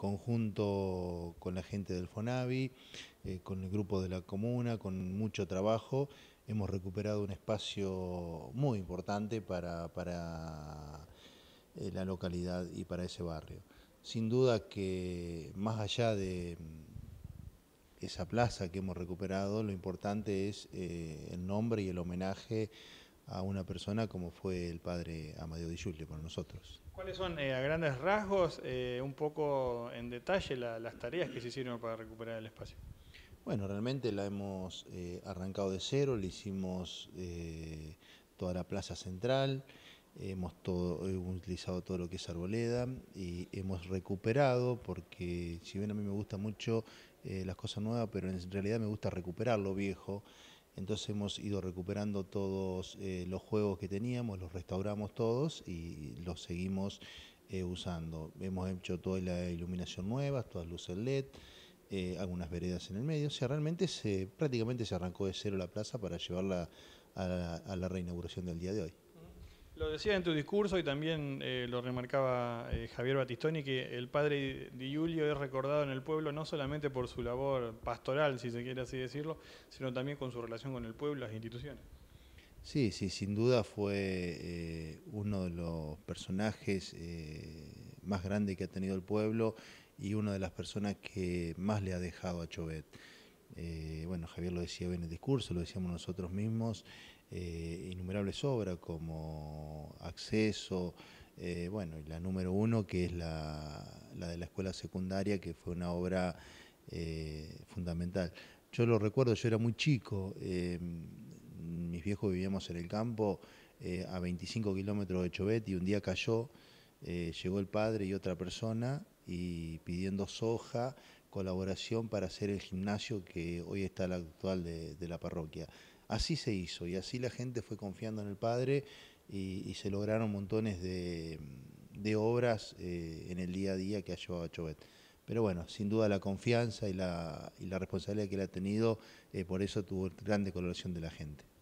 conjunto con la gente del FONAVI, eh, con el grupo de la comuna, con mucho trabajo, hemos recuperado un espacio muy importante para, eh, la localidad y para ese barrio. Sin duda que más allá de mm, esa plaza que hemos recuperado, lo importante es eh, el nombre y el homenaje a una persona como fue el padre Amadeo Di Giulio para nosotros. ¿Cuáles son eh, a grandes rasgos, eh, un poco en detalle, las tareas que se hicieron para recuperar el espacio? Bueno, realmente la hemos eh, arrancado de cero, le hicimos toda la plaza central, hemos, todo, utilizado todo lo que es arboleda y hemos recuperado, porque si bien a mí me gusta mucho las cosas nuevas, pero en realidad me gusta recuperar lo viejo, entonces hemos ido recuperando todos eh, los juegos que teníamos, los restauramos todos y los seguimos eh, usando. Hemos hecho toda la iluminación nueva, todas luces LED, eh, algunas veredas en el medio. O sea, realmente se, prácticamente se arrancó de cero la plaza para llevarla a la, a la reinauguración del día de hoy. Lo decía en tu discurso y también eh, lo remarcaba eh, Javier Batistoni, que el padre Di Julio es recordado en el pueblo no solamente por su labor pastoral, si se quiere así decirlo, sino también con su relación con el pueblo, y las instituciones. Sí, sí, sin duda fue eh, uno de los personajes más grandes que ha tenido el pueblo y una de las personas que más le ha dejado a Chobet. Eh, bueno, Javier lo decía bien en el discurso, lo decíamos nosotros mismos, eh, innumerables obras como Acceso, eh, bueno, y la número uno que es la, de la escuela secundaria, que fue una obra fundamental. Yo lo recuerdo, yo era muy chico, em, mis viejos vivíamos en el campo, a 25 kilómetros de Chobet, y un día cayó, llegó el padre y otra persona, y pidiendo soja, colaboración para hacer el gimnasio que hoy está el actual de, la parroquia. Así se hizo y así la gente fue confiando en el Padre y, se lograron montones de, obras eh, en el día a día que ha llevado a Pero bueno, sin duda la confianza y la, responsabilidad que él ha tenido, eh, por eso tuvo grande colaboración de la gente.